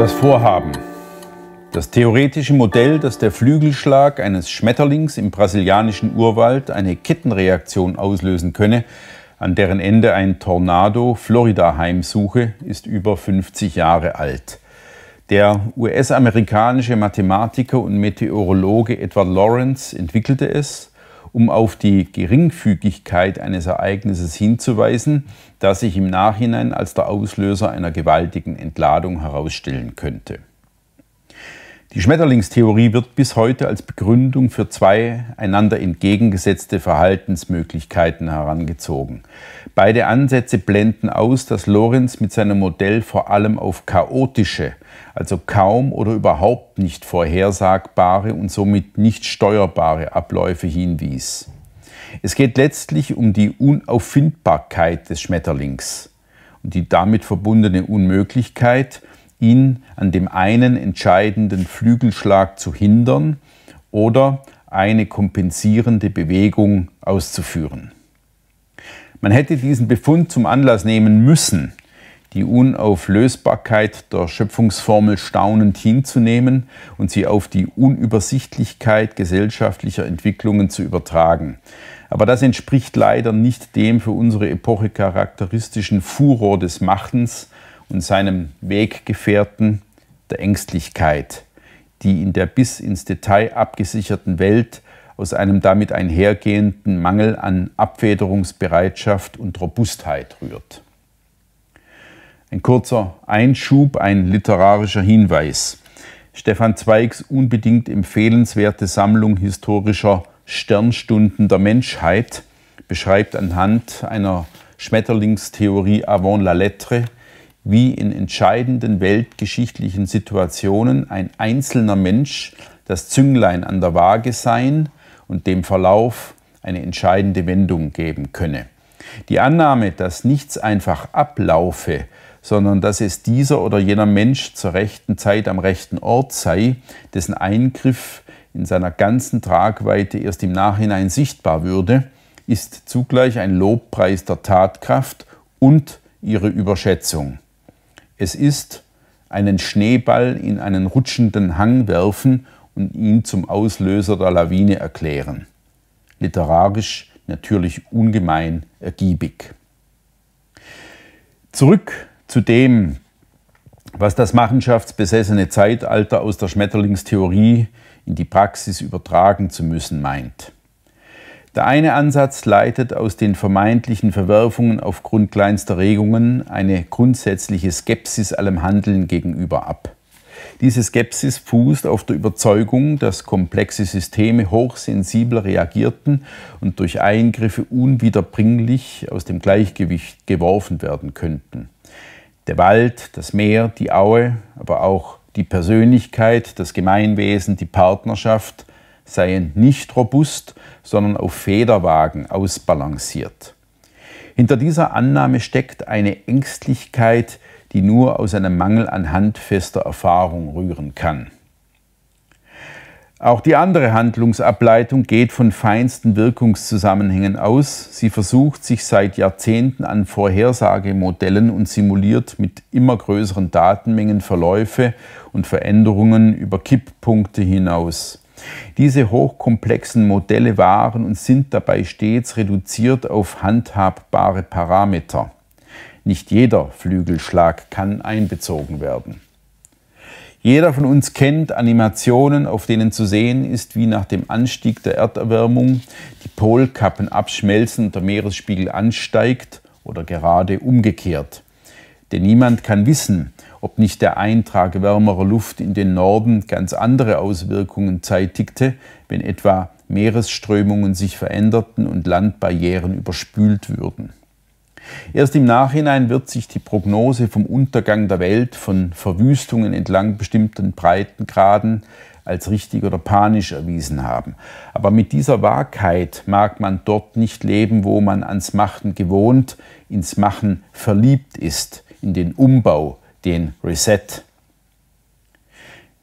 Das Vorhaben. Das theoretische Modell, dass der Flügelschlag eines Schmetterlings im brasilianischen Urwald eine Kettenreaktion auslösen könne, an deren Ende ein Tornado Florida heimsuche, ist über 50 Jahre alt. Der US-amerikanische Mathematiker und Meteorologe Edward Lawrence entwickelte es um auf die Geringfügigkeit eines Ereignisses hinzuweisen, das sich im Nachhinein als der Auslöser einer gewaltigen Entladung herausstellen könnte. Die Schmetterlingstheorie wird bis heute als Begründung für zwei einander entgegengesetzte Verhaltensmöglichkeiten herangezogen. Beide Ansätze blenden aus, dass Lorenz mit seinem Modell vor allem auf chaotische, also kaum oder überhaupt nicht vorhersagbare und somit nicht steuerbare Abläufe hinwies. Es geht letztlich um die Unauffindbarkeit des Schmetterlings und die damit verbundene Unmöglichkeit, ihn an dem einen entscheidenden Flügelschlag zu hindern oder eine kompensierende Bewegung auszuführen. Man hätte diesen Befund zum Anlass nehmen müssen, die Unauflösbarkeit der Schöpfungsformel staunend hinzunehmen und sie auf die Unübersichtlichkeit gesellschaftlicher Entwicklungen zu übertragen. Aber das entspricht leider nicht dem für unsere Epoche charakteristischen Furor des Machens, und seinem Weggefährten der Ängstlichkeit, die in der bis ins Detail abgesicherten Welt aus einem damit einhergehenden Mangel an Abfederungsbereitschaft und Robustheit rührt. Ein kurzer Einschub, ein literarischer Hinweis. Stefan Zweigs unbedingt empfehlenswerte Sammlung historischer Sternstunden der Menschheit beschreibt anhand einer Schmetterlingstheorie avant la lettre wie in entscheidenden weltgeschichtlichen Situationen ein einzelner Mensch das Zünglein an der Waage sein und dem Verlauf eine entscheidende Wendung geben könne. Die Annahme, dass nichts einfach ablaufe, sondern dass es dieser oder jener Mensch zur rechten Zeit am rechten Ort sei, dessen Eingriff in seiner ganzen Tragweite erst im Nachhinein sichtbar würde, ist zugleich ein Lobpreis der Tatkraft und ihre Überschätzung. Es ist einen Schneeball in einen rutschenden Hang werfen und ihn zum Auslöser der Lawine erklären. Literarisch natürlich ungemein ergiebig. Zurück zu dem, was das machenschaftsbesessene Zeitalter aus der Schmetterlingstheorie in die Praxis übertragen zu müssen meint. Der eine Ansatz leitet aus den vermeintlichen Verwerfungen aufgrund kleinster Regungen eine grundsätzliche Skepsis allem Handeln gegenüber ab. Diese Skepsis fußt auf der Überzeugung, dass komplexe Systeme hochsensibel reagierten und durch Eingriffe unwiederbringlich aus dem Gleichgewicht geworfen werden könnten. Der Wald, das Meer, die Aue, aber auch die Persönlichkeit, das Gemeinwesen, die Partnerschaft seien nicht robust, sondern auf Federwagen ausbalanciert. Hinter dieser Annahme steckt eine Ängstlichkeit, die nur aus einem Mangel an handfester Erfahrung rühren kann. Auch die andere Handlungsableitung geht von feinsten Wirkungszusammenhängen aus. Sie versucht sich seit Jahrzehnten an Vorhersagemodellen und simuliert mit immer größeren Datenmengen Verläufe und Veränderungen über Kipppunkte hinaus. Diese hochkomplexen Modelle waren und sind dabei stets reduziert auf handhabbare Parameter. Nicht jeder Flügelschlag kann einbezogen werden. Jeder von uns kennt Animationen, auf denen zu sehen ist, wie nach dem Anstieg der Erderwärmung die Polkappen abschmelzen und der Meeresspiegel ansteigt oder gerade umgekehrt. Denn niemand kann wissen, ob nicht der Eintrag wärmerer Luft in den Norden ganz andere Auswirkungen zeitigte, wenn etwa Meeresströmungen sich veränderten und Landbarrieren überspült würden. Erst im Nachhinein wird sich die Prognose vom Untergang der Welt, von Verwüstungen entlang bestimmten Breitengraden als richtig oder panisch erwiesen haben. Aber mit dieser Wahrheit mag man dort nicht leben, wo man ans Machen gewohnt, ins Machen verliebt ist in den Umbau, den Reset.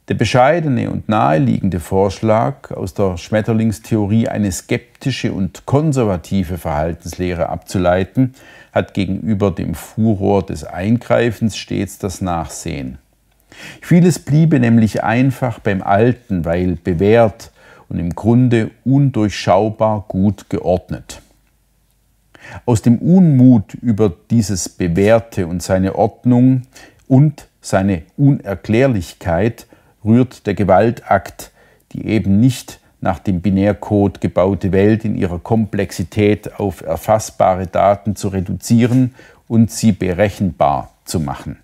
Der bescheidene und naheliegende Vorschlag, aus der Schmetterlingstheorie eine skeptische und konservative Verhaltenslehre abzuleiten, hat gegenüber dem Furor des Eingreifens stets das Nachsehen. Vieles bliebe nämlich einfach beim Alten, weil bewährt und im Grunde undurchschaubar gut geordnet aus dem Unmut über dieses Bewährte und seine Ordnung und seine Unerklärlichkeit rührt der Gewaltakt, die eben nicht nach dem Binärcode gebaute Welt in ihrer Komplexität auf erfassbare Daten zu reduzieren und sie berechenbar zu machen.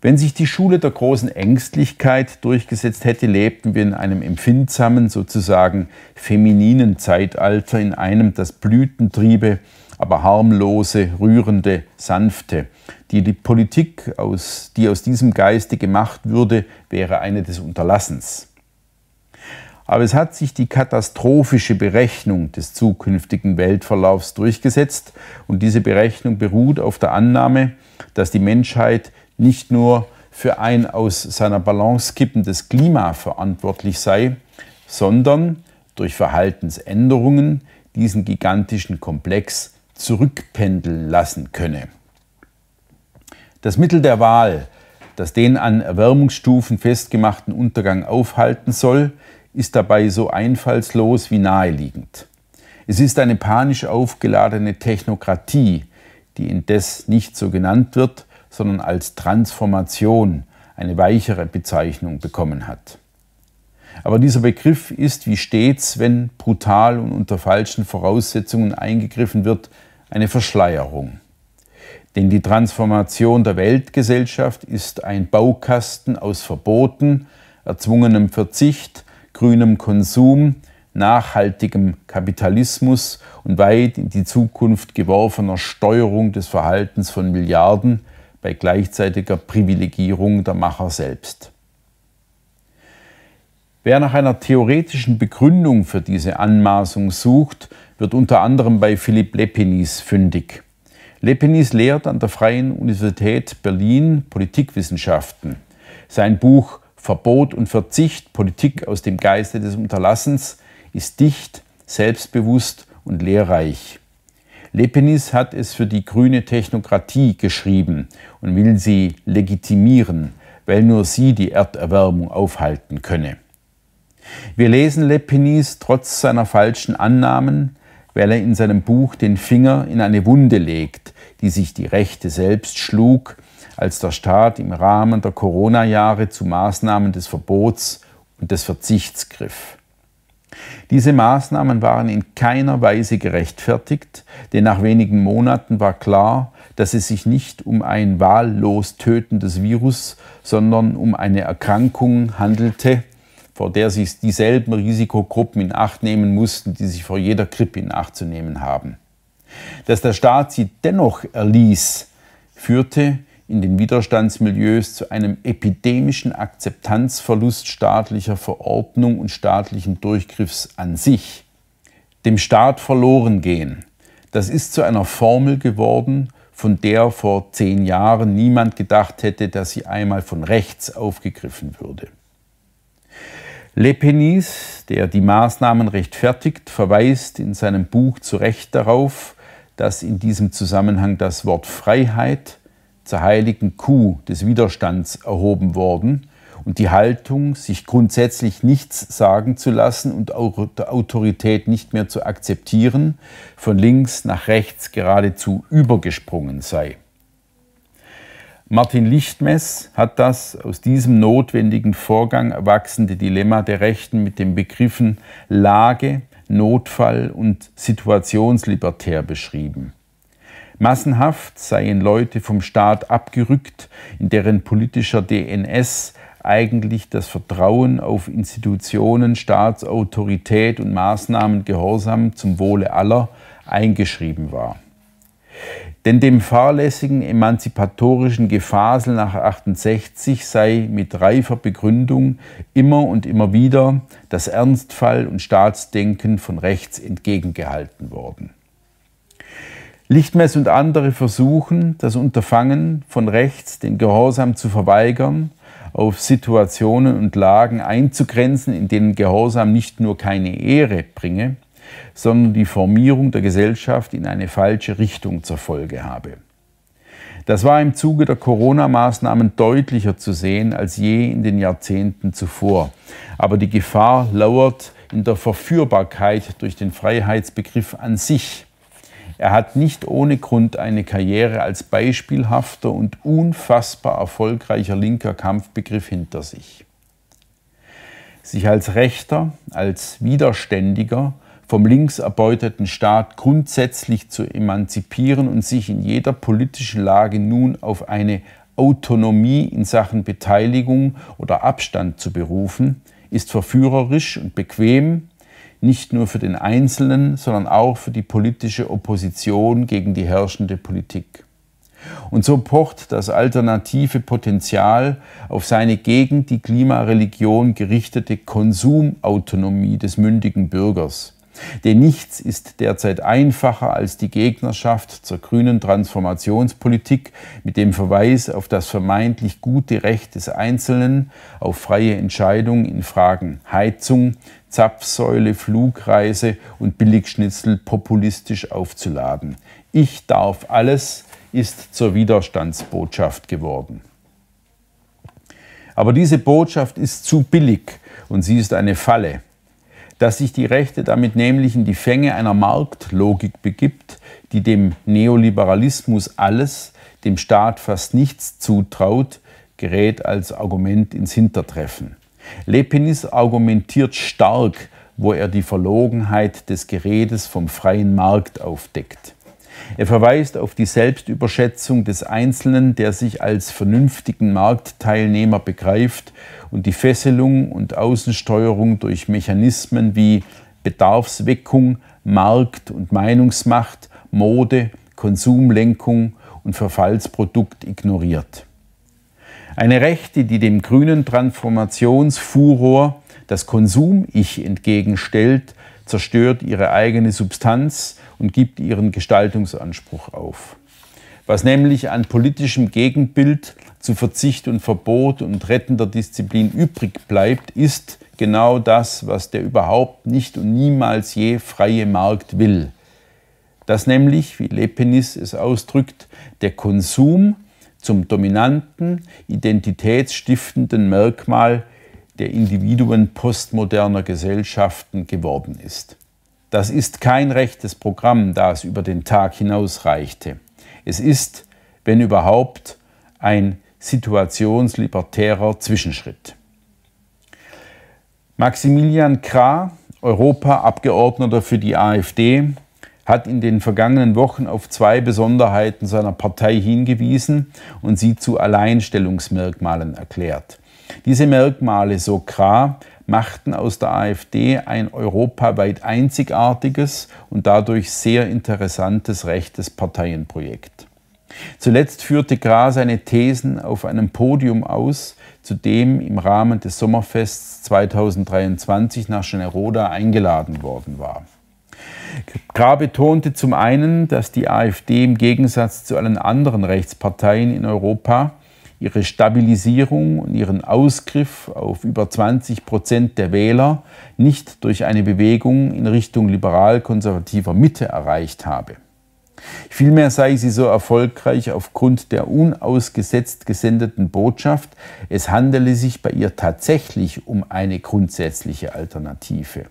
Wenn sich die Schule der großen Ängstlichkeit durchgesetzt hätte, lebten wir in einem empfindsamen, sozusagen femininen Zeitalter, in einem das Blütentriebe, aber harmlose, rührende, sanfte. Die, die Politik, aus, die aus diesem Geiste gemacht würde, wäre eine des Unterlassens. Aber es hat sich die katastrophische Berechnung des zukünftigen Weltverlaufs durchgesetzt und diese Berechnung beruht auf der Annahme, dass die Menschheit nicht nur für ein aus seiner Balance kippendes Klima verantwortlich sei, sondern durch Verhaltensänderungen diesen gigantischen Komplex zurückpendeln lassen könne. Das Mittel der Wahl, das den an Erwärmungsstufen festgemachten Untergang aufhalten soll, ist dabei so einfallslos wie naheliegend. Es ist eine panisch aufgeladene Technokratie, die indes nicht so genannt wird, sondern als Transformation eine weichere Bezeichnung bekommen hat. Aber dieser Begriff ist wie stets, wenn brutal und unter falschen Voraussetzungen eingegriffen wird, eine Verschleierung. Denn die Transformation der Weltgesellschaft ist ein Baukasten aus Verboten, erzwungenem Verzicht, grünem Konsum, nachhaltigem Kapitalismus und weit in die Zukunft geworfener Steuerung des Verhaltens von Milliarden, bei gleichzeitiger Privilegierung der Macher selbst. Wer nach einer theoretischen Begründung für diese Anmaßung sucht, wird unter anderem bei Philipp Lepenis fündig. Lepenis lehrt an der Freien Universität Berlin Politikwissenschaften. Sein Buch Verbot und Verzicht, Politik aus dem Geiste des Unterlassens ist dicht, selbstbewusst und lehrreich. Lepenis hat es für die grüne Technokratie geschrieben und will sie legitimieren, weil nur sie die Erderwärmung aufhalten könne. Wir lesen Lepenis trotz seiner falschen Annahmen, weil er in seinem Buch den Finger in eine Wunde legt, die sich die Rechte selbst schlug, als der Staat im Rahmen der Corona-Jahre zu Maßnahmen des Verbots und des Verzichts griff. Diese Maßnahmen waren in keiner Weise gerechtfertigt, denn nach wenigen Monaten war klar, dass es sich nicht um ein wahllos tötendes Virus, sondern um eine Erkrankung handelte, vor der sich dieselben Risikogruppen in Acht nehmen mussten, die sich vor jeder Grippe in Acht zu nehmen haben. Dass der Staat sie dennoch erließ, führte in den Widerstandsmilieus zu einem epidemischen Akzeptanzverlust staatlicher Verordnung und staatlichen Durchgriffs an sich, dem Staat verloren gehen. Das ist zu einer Formel geworden, von der vor zehn Jahren niemand gedacht hätte, dass sie einmal von rechts aufgegriffen würde. Lepenis, der die Maßnahmen rechtfertigt, verweist in seinem Buch zu Recht darauf, dass in diesem Zusammenhang das Wort Freiheit zur heiligen Kuh des Widerstands erhoben worden und die Haltung, sich grundsätzlich nichts sagen zu lassen und Autorität nicht mehr zu akzeptieren, von links nach rechts geradezu übergesprungen sei. Martin Lichtmess hat das aus diesem notwendigen Vorgang erwachsende Dilemma der Rechten mit den Begriffen Lage, Notfall und Situationslibertär beschrieben. Massenhaft seien Leute vom Staat abgerückt, in deren politischer DNS eigentlich das Vertrauen auf Institutionen, Staatsautorität und Maßnahmen gehorsam zum Wohle aller eingeschrieben war. Denn dem fahrlässigen emanzipatorischen Gefasel nach 68 sei mit reifer Begründung immer und immer wieder das Ernstfall und Staatsdenken von rechts entgegengehalten worden. Lichtmess und andere versuchen, das Unterfangen von rechts, den Gehorsam zu verweigern, auf Situationen und Lagen einzugrenzen, in denen Gehorsam nicht nur keine Ehre bringe, sondern die Formierung der Gesellschaft in eine falsche Richtung zur Folge habe. Das war im Zuge der Corona-Maßnahmen deutlicher zu sehen als je in den Jahrzehnten zuvor. Aber die Gefahr lauert in der Verführbarkeit durch den Freiheitsbegriff an sich. Er hat nicht ohne Grund eine Karriere als beispielhafter und unfassbar erfolgreicher linker Kampfbegriff hinter sich. Sich als Rechter, als Widerständiger, vom links erbeuteten Staat grundsätzlich zu emanzipieren und sich in jeder politischen Lage nun auf eine Autonomie in Sachen Beteiligung oder Abstand zu berufen, ist verführerisch und bequem, nicht nur für den Einzelnen, sondern auch für die politische Opposition gegen die herrschende Politik. Und so pocht das alternative Potenzial auf seine gegen die Klimareligion gerichtete Konsumautonomie des mündigen Bürgers. Denn nichts ist derzeit einfacher als die Gegnerschaft zur grünen Transformationspolitik mit dem Verweis auf das vermeintlich gute Recht des Einzelnen auf freie Entscheidung in Fragen Heizung, Zapfsäule, Flugreise und Billigschnitzel populistisch aufzuladen. Ich darf alles ist zur Widerstandsbotschaft geworden. Aber diese Botschaft ist zu billig und sie ist eine Falle. Dass sich die Rechte damit nämlich in die Fänge einer Marktlogik begibt, die dem Neoliberalismus alles, dem Staat fast nichts zutraut, gerät als Argument ins Hintertreffen. Lepinis argumentiert stark, wo er die Verlogenheit des Geredes vom freien Markt aufdeckt. Er verweist auf die Selbstüberschätzung des Einzelnen, der sich als vernünftigen Marktteilnehmer begreift und die Fesselung und Außensteuerung durch Mechanismen wie Bedarfsweckung, Markt- und Meinungsmacht, Mode, Konsumlenkung und Verfallsprodukt ignoriert. Eine Rechte, die dem grünen Transformationsfuror das Konsum-Ich entgegenstellt, zerstört ihre eigene Substanz und gibt ihren Gestaltungsanspruch auf. Was nämlich an politischem Gegenbild zu Verzicht und Verbot und rettender Disziplin übrig bleibt, ist genau das, was der überhaupt nicht und niemals je freie Markt will. Dass nämlich, wie Lepenis es ausdrückt, der Konsum zum dominanten, identitätsstiftenden Merkmal der Individuen postmoderner Gesellschaften geworden ist. Das ist kein rechtes Programm, das über den Tag hinausreichte. Es ist, wenn überhaupt, ein situationslibertärer Zwischenschritt. Maximilian Krah, Europaabgeordneter für die AfD, hat in den vergangenen Wochen auf zwei Besonderheiten seiner Partei hingewiesen und sie zu Alleinstellungsmerkmalen erklärt. Diese Merkmale, so Kra, machten aus der AfD ein europaweit einzigartiges und dadurch sehr interessantes rechtes Parteienprojekt. Zuletzt führte Gra seine Thesen auf einem Podium aus, zu dem im Rahmen des Sommerfests 2023 nach Generoda eingeladen worden war. Grau betonte zum einen, dass die AfD im Gegensatz zu allen anderen Rechtsparteien in Europa ihre Stabilisierung und ihren Ausgriff auf über 20 Prozent der Wähler nicht durch eine Bewegung in Richtung liberal-konservativer Mitte erreicht habe. Vielmehr sei sie so erfolgreich aufgrund der unausgesetzt gesendeten Botschaft, es handele sich bei ihr tatsächlich um eine grundsätzliche Alternative.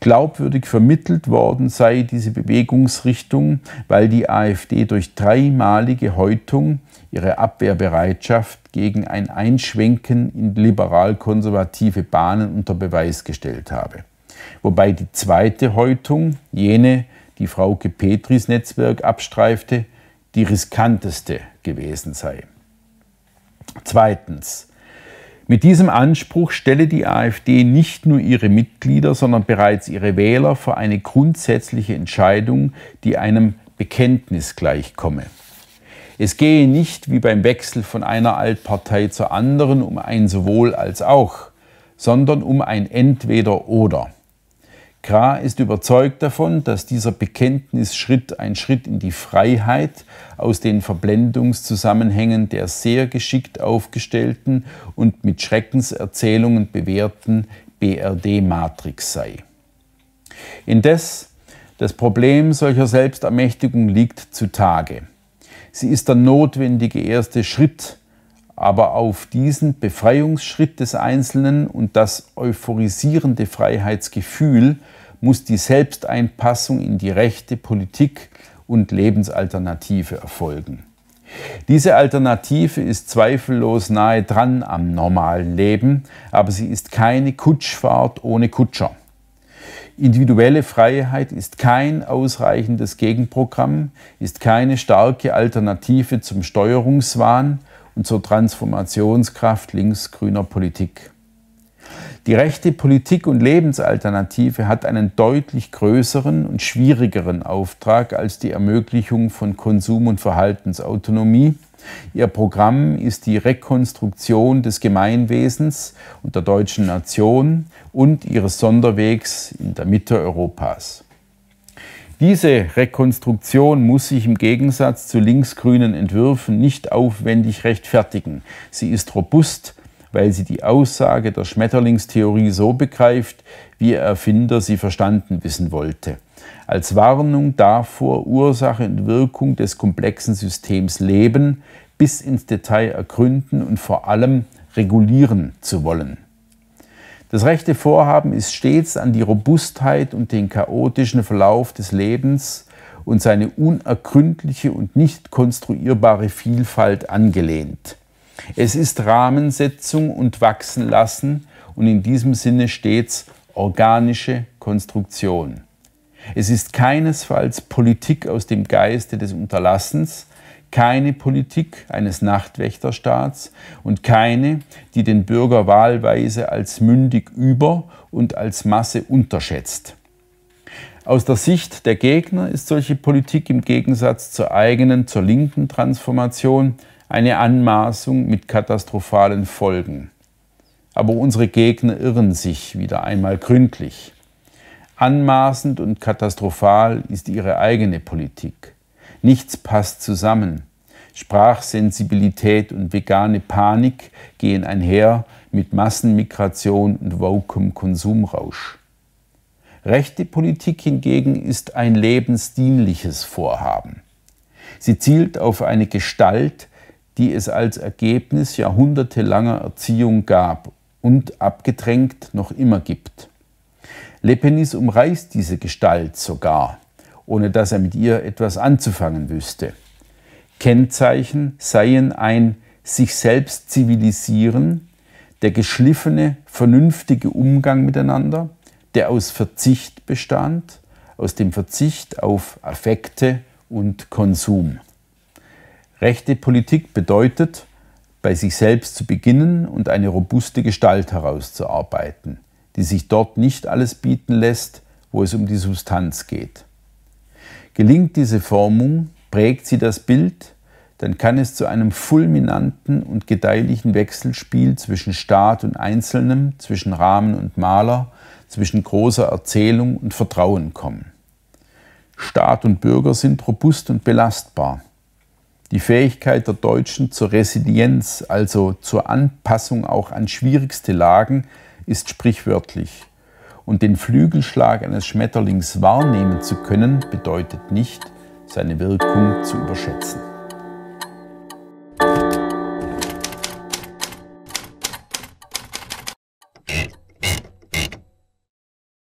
Glaubwürdig vermittelt worden sei diese Bewegungsrichtung, weil die AfD durch dreimalige Häutung ihre Abwehrbereitschaft gegen ein Einschwenken in liberal-konservative Bahnen unter Beweis gestellt habe. Wobei die zweite Häutung, jene, die Frauke Petris Netzwerk abstreifte, die riskanteste gewesen sei. Zweitens, mit diesem Anspruch stelle die AfD nicht nur ihre Mitglieder, sondern bereits ihre Wähler vor eine grundsätzliche Entscheidung, die einem Bekenntnis gleichkomme. Es gehe nicht wie beim Wechsel von einer Altpartei zur anderen um ein sowohl als auch, sondern um ein Entweder oder. Kra ist überzeugt davon, dass dieser Bekenntnisschritt ein Schritt in die Freiheit aus den Verblendungszusammenhängen der sehr geschickt aufgestellten und mit Schreckenserzählungen bewährten BRD-Matrix sei. Indes, das Problem solcher Selbstermächtigung liegt zutage. Sie ist der notwendige erste Schritt aber auf diesen Befreiungsschritt des Einzelnen und das euphorisierende Freiheitsgefühl muss die Selbsteinpassung in die rechte Politik und Lebensalternative erfolgen. Diese Alternative ist zweifellos nahe dran am normalen Leben, aber sie ist keine Kutschfahrt ohne Kutscher. Individuelle Freiheit ist kein ausreichendes Gegenprogramm, ist keine starke Alternative zum Steuerungswahn, und zur Transformationskraft linksgrüner Politik. Die rechte Politik- und Lebensalternative hat einen deutlich größeren und schwierigeren Auftrag als die Ermöglichung von Konsum- und Verhaltensautonomie. Ihr Programm ist die Rekonstruktion des Gemeinwesens und der deutschen Nation und ihres Sonderwegs in der Mitte Europas. Diese Rekonstruktion muss sich im Gegensatz zu linksgrünen Entwürfen nicht aufwendig rechtfertigen. Sie ist robust, weil sie die Aussage der Schmetterlingstheorie so begreift, wie ihr Erfinder sie verstanden wissen wollte. Als Warnung davor, Ursache und Wirkung des komplexen Systems leben, bis ins Detail ergründen und vor allem regulieren zu wollen. Das rechte Vorhaben ist stets an die Robustheit und den chaotischen Verlauf des Lebens und seine unergründliche und nicht konstruierbare Vielfalt angelehnt. Es ist Rahmensetzung und Wachsen lassen und in diesem Sinne stets organische Konstruktion. Es ist keinesfalls Politik aus dem Geiste des Unterlassens, keine Politik eines Nachtwächterstaats und keine, die den Bürger wahlweise als mündig über und als Masse unterschätzt. Aus der Sicht der Gegner ist solche Politik im Gegensatz zur eigenen, zur linken Transformation eine Anmaßung mit katastrophalen Folgen. Aber unsere Gegner irren sich wieder einmal gründlich. Anmaßend und katastrophal ist ihre eigene Politik. Nichts passt zusammen. Sprachsensibilität und vegane Panik gehen einher mit Massenmigration und wokem Konsumrausch. Rechte Politik hingegen ist ein lebensdienliches Vorhaben. Sie zielt auf eine Gestalt, die es als Ergebnis jahrhundertelanger Erziehung gab und abgedrängt noch immer gibt. Lepenis umreißt diese Gestalt sogar ohne dass er mit ihr etwas anzufangen wüsste. Kennzeichen seien ein sich selbst zivilisieren, der geschliffene, vernünftige Umgang miteinander, der aus Verzicht bestand, aus dem Verzicht auf Affekte und Konsum. Rechte Politik bedeutet, bei sich selbst zu beginnen und eine robuste Gestalt herauszuarbeiten, die sich dort nicht alles bieten lässt, wo es um die Substanz geht. Gelingt diese Formung, prägt sie das Bild, dann kann es zu einem fulminanten und gedeihlichen Wechselspiel zwischen Staat und Einzelnem, zwischen Rahmen und Maler, zwischen großer Erzählung und Vertrauen kommen. Staat und Bürger sind robust und belastbar. Die Fähigkeit der Deutschen zur Resilienz, also zur Anpassung auch an schwierigste Lagen, ist sprichwörtlich und den Flügelschlag eines Schmetterlings wahrnehmen zu können, bedeutet nicht, seine Wirkung zu überschätzen.